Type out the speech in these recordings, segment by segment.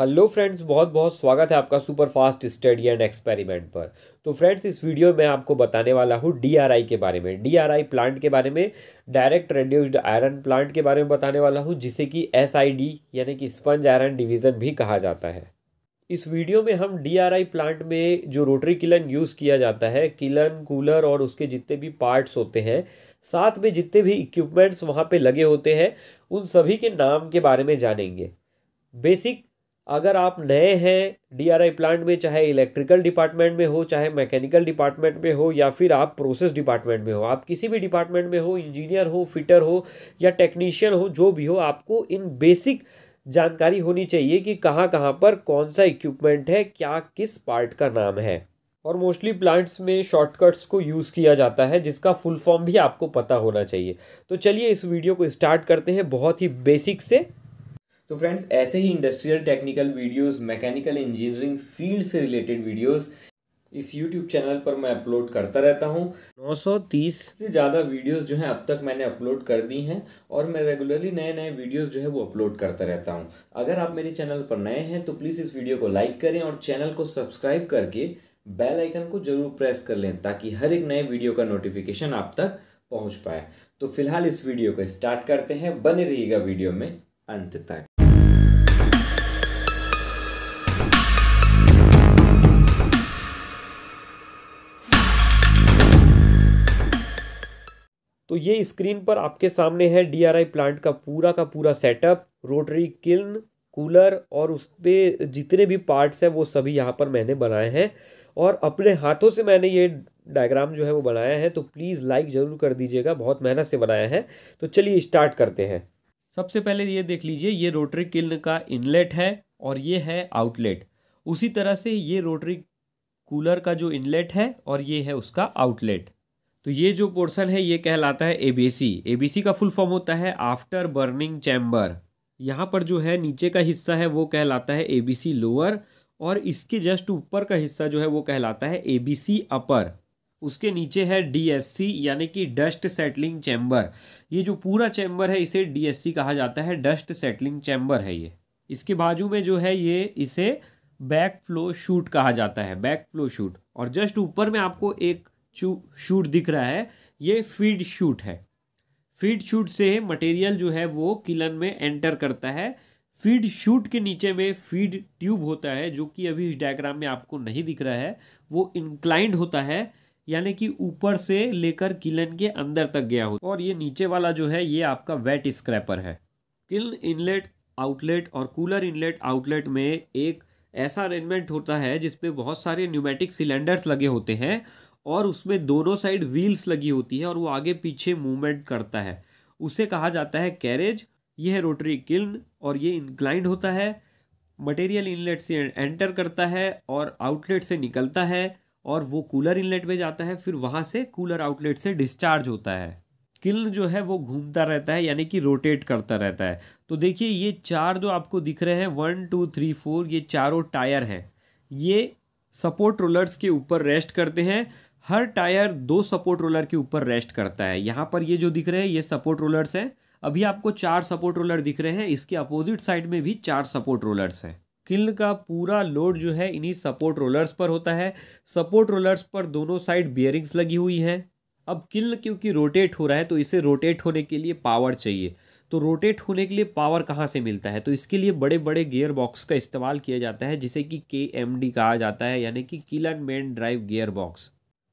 hello friends बहुत बहुत स्वागत है आपका super fast study and experiment पर तो फ्रेंड्स इस वीडियो में आपको बताने वाला हूँ डीआरआई के बारे में डीआरआई प्लांट के बारे में डायरेक्ट रेड्यूस्ड आयरन प्लांट के बारे में बताने वाला हूँ जिसे कि एसआईडी यानी कि स्पंज आयरन डिवीज़न भी कहा जाता है इस वीडियो में हम डी प्लांट में जो रोटरी किलन यूज़ किया जाता है किलन कूलर और उसके जितने भी पार्ट्स होते हैं साथ में जितने भी इक्विपमेंट्स वहाँ पर लगे होते हैं उन सभी के नाम के बारे में जानेंगे बेसिक अगर आप नए हैं डीआरआई प्लांट में चाहे इलेक्ट्रिकल डिपार्टमेंट में हो चाहे मैकेनिकल डिपार्टमेंट में हो या फिर आप प्रोसेस डिपार्टमेंट में हो आप किसी भी डिपार्टमेंट में हो इंजीनियर हो फिटर हो या टेक्नीशियन हो जो भी हो आपको इन बेसिक जानकारी होनी चाहिए कि कहाँ कहाँ पर कौन सा इक्विपमेंट है क्या किस पार्ट का नाम है और मोस्टली प्लांट्स में शॉर्टकट्स को यूज़ किया जाता है जिसका फुल फॉर्म भी आपको पता होना चाहिए तो चलिए इस वीडियो को स्टार्ट करते हैं बहुत ही बेसिक से तो फ्रेंड्स ऐसे ही industrial technical videos mechanical engineering field से रिलेटेड वीडियोस इस यूट्यूब चैनल पर मैं अपलोड करता रहता हूँ 930 से ज़्यादा वीडियोस जो हैं अब तक मैंने अपलोड कर दी हैं और मैं रेगुलरली नए नए वीडियोस जो है वो अपलोड करता रहता हूँ अगर आप मेरे चैनल पर नए हैं तो प्लीज़ इस वीडियो को लाइक करें और चैनल को सब्सक्राइब करके बेल आइकन को ज़रूर प्रेस कर लें ताकि हर एक नए वीडियो का नोटिफिकेशन आप तक पहुँच पाए तो फिलहाल इस वीडियो को स्टार्ट करते हैं बने रहिएगा वीडियो में अंत तक तो ये स्क्रीन पर आपके सामने है डीआरआई प्लांट का पूरा का पूरा सेटअप रोटरी किल्न कूलर और उस पर जितने भी पार्ट्स हैं वो सभी यहाँ पर मैंने बनाए हैं और अपने हाथों से मैंने ये डायग्राम जो है वो बनाया है तो प्लीज़ लाइक ज़रूर कर दीजिएगा बहुत मेहनत से बनाया है तो चलिए स्टार्ट करते हैं सबसे पहले ये देख लीजिए ये रोटरी किल्न का इनलेट है और ये है आउटलेट उसी तरह से ये रोटरी कूलर का जो इनलेट है और ये है उसका आउटलेट तो ये जो पोर्शन है ये कहलाता है एबीसी एबीसी का फुल फॉर्म होता है आफ्टर बर्निंग चैम्बर यहाँ पर जो है नीचे का हिस्सा है वो कहलाता है एबीसी लोअर और इसके जस्ट ऊपर का हिस्सा जो है वो कहलाता है एबीसी अपर उसके नीचे है डीएससी यानी कि डस्ट सेटलिंग चैम्बर ये जो पूरा चैम्बर है इसे डीएससी कहा जाता है डस्ट सेटलिंग चैम्बर है ये इसके बाजू में जो है ये इसे बैक फ्लो शूट कहा जाता है बैक फ्लो शूट और जस्ट ऊपर में आपको एक चू शूट दिख रहा है ये फीड शूट है फीड शूट से मटेरियल जो है वो किलन में एंटर करता है फीड शूट के नीचे में फीड ट्यूब होता है जो कि अभी इस डायग्राम में आपको नहीं दिख रहा है वो इंक्लाइंड होता है यानी कि ऊपर से लेकर किलन के अंदर तक गया हो और ये नीचे वाला जो है ये आपका वेट स्क्रैपर है किलन इनलेट आउटलेट और कूलर इनलेट आउटलेट में एक ऐसा अरेंजमेंट होता है जिसपे बहुत सारे न्यूमेटिक सिलेंडर्स लगे होते हैं और उसमें दोनों साइड व्हील्स लगी होती है और वो आगे पीछे मूवमेंट करता है उसे कहा जाता है कैरेज यह है रोटरी किल्न और ये इंक्लाइंड होता है मटेरियल इनलेट से एंटर करता है और आउटलेट से निकलता है और वो कूलर इनलेट में जाता है फिर वहाँ से कूलर आउटलेट से डिस्चार्ज होता है किल्न जो है वो घूमता रहता है यानी कि रोटेट करता रहता है तो देखिए ये चार जो आपको दिख रहे हैं वन टू थ्री फोर ये चारों टायर हैं ये सपोर्ट रोलर्स के ऊपर रेस्ट करते हैं हर टायर दो सपोर्ट रोलर के ऊपर रेस्ट करता है यहाँ पर ये जो दिख रहे हैं ये सपोर्ट रोलर्स हैं अभी आपको चार सपोर्ट रोलर दिख रहे हैं इसके अपोजिट साइड में भी चार सपोर्ट रोलर्स हैं किल का पूरा लोड जो है इन्हीं सपोर्ट रोलर्स पर होता है सपोर्ट रोलर्स पर दोनों साइड बियरिंग्स लगी हुई हैं अब किल क्योंकि रोटेट हो रहा है तो इसे रोटेट होने के लिए पावर चाहिए तो रोटेट होने के लिए पावर कहाँ से मिलता है तो इसके लिए बड़े बड़े गियर बॉक्स का इस्तेमाल किया जाता है जिसे कि के एम डी कहा जाता है यानी कि kiln main drive gearbox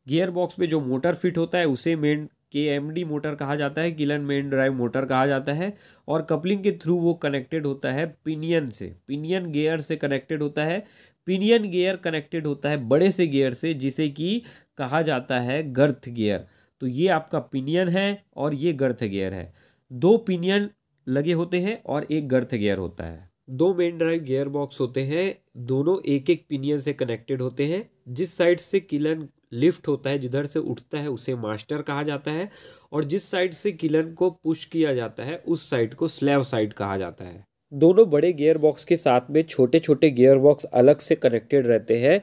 gearbox में जो मोटर फिट होता है उसे मेन के एम डी मोटर कहा जाता है किलन मेन ड्राइव मोटर कहा जाता है और कपलिंग के थ्रू वो कनेक्टेड होता है पिनियन से पिनियन गेयर से कनेक्टेड होता है पिनियन गेयर कनेक्टेड होता है बड़े से गेयर से जिसे कि कहा जाता है गर्थ गेयर तो ये आपका पिनियन है और ये गर्थ गेयर है दो पिनियन लगे होते हैं और एक गर्थ गियर होता है दो मेन ड्राइव गियर बॉक्स होते हैं दोनों एक एक पिनियन से कनेक्टेड होते हैं जिस साइड से किलन लिफ्ट होता है जिधर से उठता है उसे मास्टर कहा जाता है और जिस साइड से किलन को पुश किया जाता है उस साइड को स्लैब साइड कहा जाता है दोनों बड़े गियर बॉक्स के साथ में छोटे छोटे गियर बॉक्स अलग से कनेक्टेड रहते हैं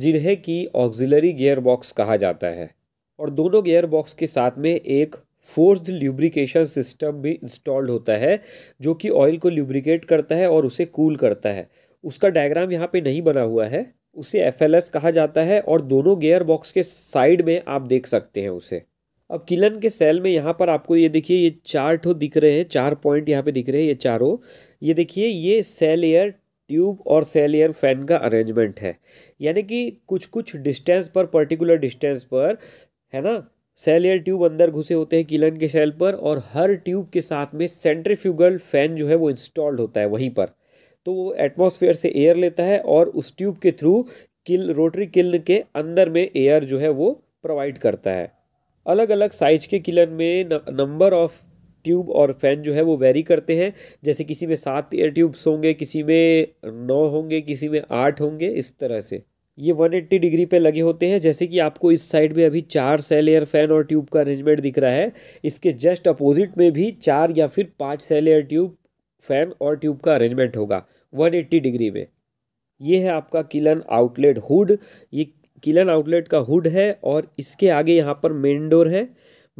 जिन्हें कि ऑक्सिलरी गियर बॉक्स कहा जाता है और दोनों गियर बॉक्स के साथ में एक फोर्स्ड ल्यूब्रिकेशन सिस्टम भी इंस्टॉल्ड होता है जो कि ऑयल को ल्यूब्रिकेट करता है और उसे कूल करता है उसका डायग्राम यहाँ पे नहीं बना हुआ है उसे एफ कहा जाता है और दोनों गेयर बॉक्स के साइड में आप देख सकते हैं उसे अब किलन के सेल में यहाँ पर आपको ये देखिए ये चार ठो दिख रहे हैं चार पॉइंट यहाँ पे दिख रहे हैं ये चारों ये देखिए ये सेल एयर ट्यूब और सेल एयर फैन का अरेंजमेंट है यानी कि कुछ कुछ डिस्टेंस पर पर्टिकुलर डिस्टेंस पर है ना सेल ट्यूब अंदर घुसे होते हैं किलन के शेल पर और हर ट्यूब के साथ में सेंट्रीफ्यूगल फैन जो है वो इंस्टॉल्ड होता है वहीं पर तो वो एटमॉस्फेयर से एयर लेता है और उस ट्यूब के थ्रू किल रोटरी किल्न के अंदर में एयर जो है वो प्रोवाइड करता है अलग अलग साइज के किलन में नंबर ऑफ ट्यूब और फैन जो है वो वेरी करते हैं जैसे किसी में सात एयर ट्यूब्स होंगे किसी में नौ होंगे किसी में आठ होंगे इस तरह से ये 180 डिग्री पे लगे होते हैं जैसे कि आपको इस साइड में अभी चार सेल एयर फैन और ट्यूब का अरेंजमेंट दिख रहा है इसके जस्ट अपोजिट में भी चार या फिर पांच सेल एयर ट्यूब फैन और ट्यूब का अरेंजमेंट होगा 180 डिग्री में ये है आपका किलन आउटलेट हुड ये किलन आउटलेट का हुड है और इसके आगे यहाँ पर मेन डोर है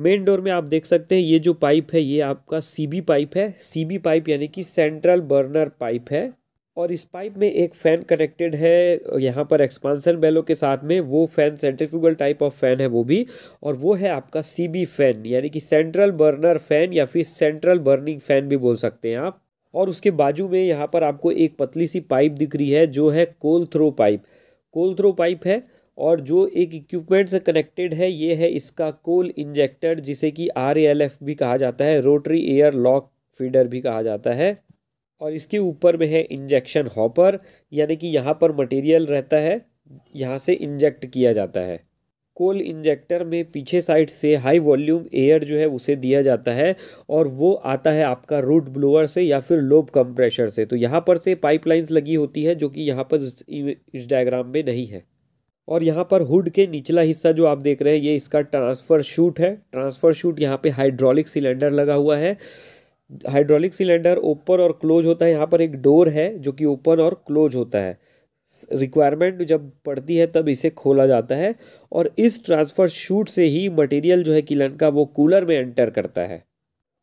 मेन डोर में आप देख सकते हैं ये जो पाइप है ये आपका सी पाइप है सी पाइप यानी कि सेंट्रल बर्नर पाइप है और इस पाइप में एक फ़ैन कनेक्टेड है यहाँ पर एक्सपांसन बेलो के साथ में वो fan centrifugal type of fan है वो भी और वो है आपका सीबी फ़ैन यानी कि सेंट्रल बर्नर फ़ैन या फिर सेंट्रल बर्निंग फ़ैन भी बोल सकते हैं आप और उसके बाजू में यहाँ पर आपको एक पतली सी पाइप दिख रही है जो है coal throw pipe coal throw pipe है और जो एक इक्विपमेंट से कनेक्टेड है ये है इसका कोल इंजेक्टर जिसे कि आर भी कहा जाता है रोटरी एयर लॉक फीडर भी कहा जाता है और इसके ऊपर में है इंजेक्शन हॉपर यानी कि यहाँ पर मटेरियल रहता है यहाँ से इंजेक्ट किया जाता है कोल इंजेक्टर में पीछे साइड से हाई वॉल्यूम एयर जो है उसे दिया जाता है और वो आता है आपका रूट ब्लोअर से या फिर लोब कंप्रेशर से तो यहाँ पर से पाइपलाइंस लगी होती है जो कि यहाँ पर इस डायग्राम में नहीं है और यहाँ पर हुड के निचला हिस्सा जो आप देख रहे हैं ये इसका ट्रांसफ़र शूट है ट्रांसफ़र शूट यहाँ पे हाइड्रोलिक सिलेंडर लगा हुआ है हाइड्रोलिक सिलेंडर ओपन और क्लोज होता है यहाँ पर एक डोर है जो कि ओपन और क्लोज होता है रिक्वायरमेंट जब पड़ती है तब इसे खोला जाता है और इस ट्रांसफ़र शूट से ही मटेरियल जो है किलन का वो कूलर में एंटर करता है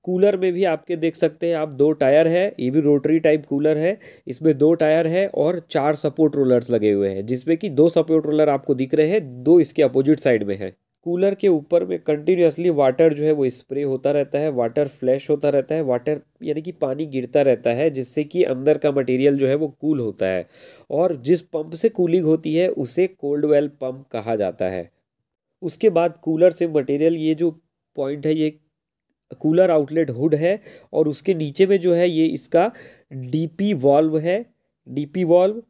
कूलर में भी आपके देख सकते हैं आप दो टायर है ये भी रोटरी टाइप कूलर है इसमें दो टायर है और चार सपोर्ट रोलर्स लगे हुए हैं जिसमें कि दो सपोर्ट रोलर आपको दिख रहे हैं दो इसके अपोजिट साइड में है कूलर के ऊपर में कंटिन्यूसली वाटर जो है वो स्प्रे होता रहता है वाटर फ्लैश होता रहता है वाटर यानी कि पानी गिरता रहता है जिससे कि अंदर का मटेरियल जो है वो कूल होता है और जिस पंप से कूलिंग होती है उसे कोल्ड वेल पंप कहा जाता है उसके बाद कूलर से मटेरियल ये जो पॉइंट है ये कूलर आउटलेट हुड है और उसके नीचे में जो है ये इसका डी वॉल्व है डी वॉल्व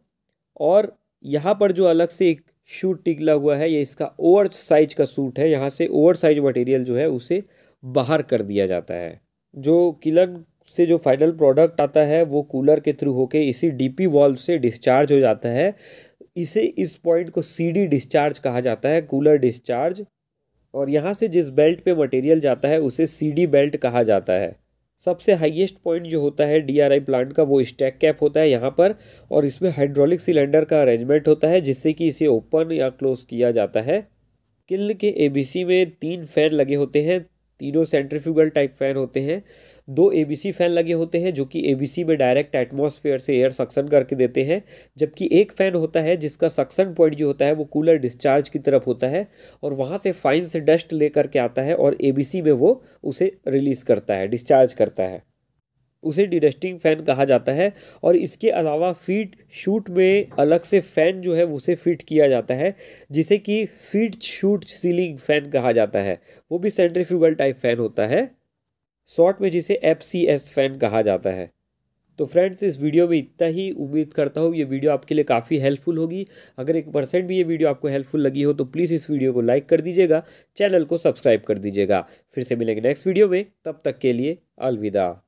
और यहाँ पर जो अलग से एक शूट टिकला हुआ है ये इसका ओवर साइज का सूट है यहाँ से ओवर साइज मटेरियल जो है उसे बाहर कर दिया जाता है जो किलन से जो फाइनल प्रोडक्ट आता है वो कूलर के थ्रू होके इसी डीपी वॉल्व से डिस्चार्ज हो जाता है इसे इस पॉइंट को सीडी डिस्चार्ज कहा जाता है कूलर डिस्चार्ज और यहाँ से जिस बेल्ट पे मटेरियल जाता है उसे सीडी बेल्ट कहा जाता है सबसे हाईएस्ट पॉइंट जो होता है डीआरआई प्लांट का वो स्टैक कैप होता है यहाँ पर और इसमें हाइड्रोलिक सिलेंडर का अरेंजमेंट होता है जिससे कि इसे ओपन या क्लोज किया जाता है किल्न के एबीसी में तीन फैन लगे होते हैं तीनों सेंट्रीफ्यूगल टाइप फैन होते हैं दो एबीसी फैन लगे होते हैं जो कि एबीसी में डायरेक्ट एटमॉस्फेयर से एयर सक्सन करके देते हैं जबकि एक फ़ैन होता है जिसका सक्सन पॉइंट जो होता है वो कूलर डिस्चार्ज की तरफ होता है और वहाँ से फाइन से डस्ट ले करके आता है और एबीसी में वो उसे रिलीज़ करता है डिस्चार्ज करता है उसे डिडस्टिंग फ़ैन कहा जाता है और इसके अलावा फीट शूट में अलग से फ़ैन जो है उसे फिट किया जाता है जिसे कि फीट शूट सीलिंग फ़ैन कहा जाता है वो भी सेंट्रीफ्यूगल टाइप फ़ैन होता है शॉर्ट में जिसे एफ सी एस फैन कहा जाता है तो फ्रेंड्स इस वीडियो में इतना ही उम्मीद करता हूँ ये वीडियो आपके लिए काफ़ी हेल्पफुल होगी अगर एक परसेंट भी ये वीडियो आपको हेल्पफुल लगी हो तो प्लीज़ इस वीडियो को लाइक कर दीजिएगा चैनल को सब्सक्राइब कर दीजिएगा फिर से मिलेंगे नेक्स्ट वीडियो में तब तक के लिए अलविदा